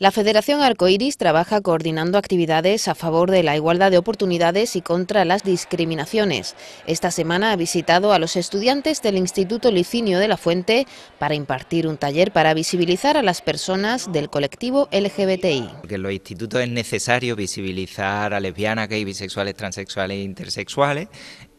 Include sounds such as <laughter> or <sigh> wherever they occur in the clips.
La Federación Arcoiris trabaja coordinando actividades a favor de la igualdad de oportunidades y contra las discriminaciones. Esta semana ha visitado a los estudiantes del Instituto Licinio de la Fuente para impartir un taller para visibilizar a las personas del colectivo LGBTI. Porque en los institutos es necesario visibilizar a lesbianas, gays, bisexuales, transexuales e intersexuales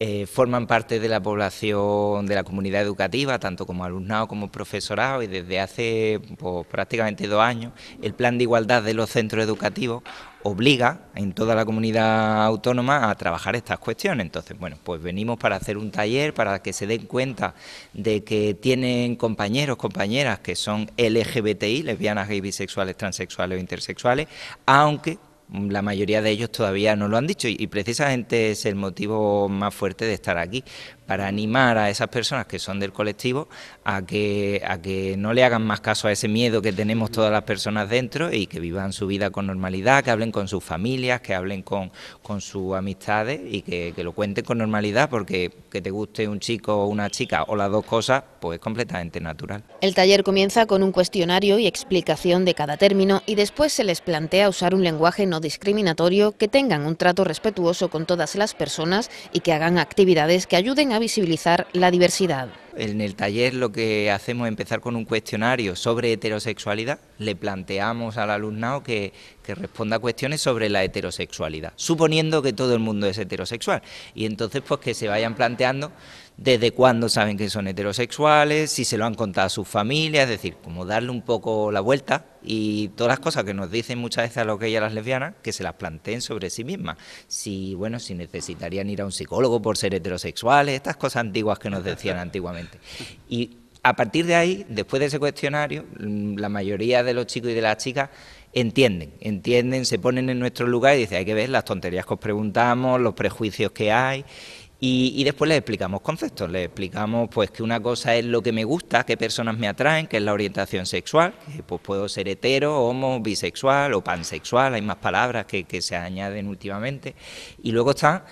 eh, forman parte de la población de la comunidad educativa, tanto como alumnado como profesorado, y desde hace pues, prácticamente dos años el plan de igualdad de los centros educativos obliga en toda la comunidad autónoma a trabajar estas cuestiones. Entonces, bueno, pues venimos para hacer un taller, para que se den cuenta de que tienen compañeros, compañeras que son LGBTI, lesbianas, gays, bisexuales, transexuales o intersexuales, aunque la mayoría de ellos todavía no lo han dicho y, precisamente es el motivo más fuerte de estar aquí, para animar a esas personas que son del colectivo a que, que no le hagan más caso a ese miedo que tenemos todas las personas dentro y que vivan su vida con normalidad, que hablen con sus familias, que hablen con, con sus amistades y que, que lo cuenten con normalidad porque que te guste un chico o una chica o las dos cosas, pues es completamente natural. El taller comienza con un cuestionario y explicación de cada término y después se les plantea usar un lenguaje no discriminatorio, que tengan un trato respetuoso con todas las personas y que hagan actividades que ayuden a visibilizar la diversidad. En el taller lo que hacemos es empezar con un cuestionario sobre heterosexualidad. Le planteamos al alumnado que, que, responda cuestiones sobre la heterosexualidad, suponiendo que todo el mundo es heterosexual. Y entonces pues que se vayan planteando desde cuándo saben que son heterosexuales, si se lo han contado a sus familias, es decir, como darle un poco la vuelta y todas las cosas que nos dicen muchas veces a lo que ellas las lesbianas, que se las planteen sobre sí mismas. Si, bueno, si necesitarían ir a un psicólogo por ser heterosexuales, estas cosas antiguas que nos decían <laughs> antiguamente. Y a partir de ahí, después de ese cuestionario, la mayoría de los chicos y de las chicas entienden, entienden, se ponen en nuestro lugar y dicen, hay que ver las tonterías que os preguntamos, los prejuicios que hay y, después les explicamos conceptos, les explicamos pues que una cosa es lo que me gusta, qué personas me atraen, que es la orientación sexual, que pues puedo ser hetero, homo, bisexual o pansexual, hay más palabras que, se añaden últimamente. Y luego está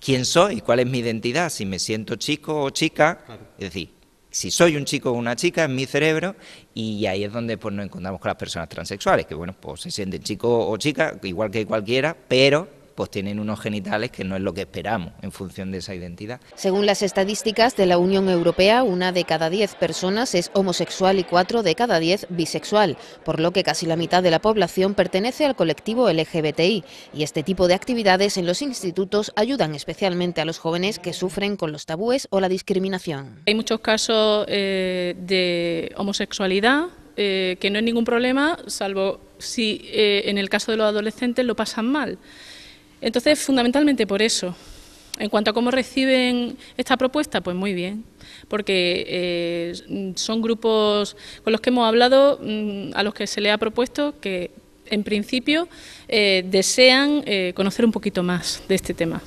quién soy, cuál es mi identidad, si me siento chico o chica, es decir, si soy un chico o una chica en mi cerebro y ahí es donde pues nos encontramos con las personas transexuales, que bueno, pues se sienten chico o chica, igual que cualquiera, pero pues tienen unos genitales que no es lo que esperamos en función de esa identidad. Según las estadísticas de la Unión Europea, una de cada diez personas es homosexual y cuatro de cada diez bisexual, por lo que casi la mitad de la población pertenece al colectivo LGBTI y este tipo de actividades en los institutos ayudan especialmente a los jóvenes que sufren con los tabúes o la discriminación. Hay muchos casos eh, de homosexualidad eh, que no es ningún problema, salvo si eh, en el caso de los adolescentes lo pasan mal. Entonces, fundamentalmente por eso. En cuanto a cómo reciben esta propuesta, pues muy bien, porque eh, son grupos con los que hemos hablado, mm, a los que se le ha propuesto que en principio eh, desean eh, conocer un poquito más de este tema.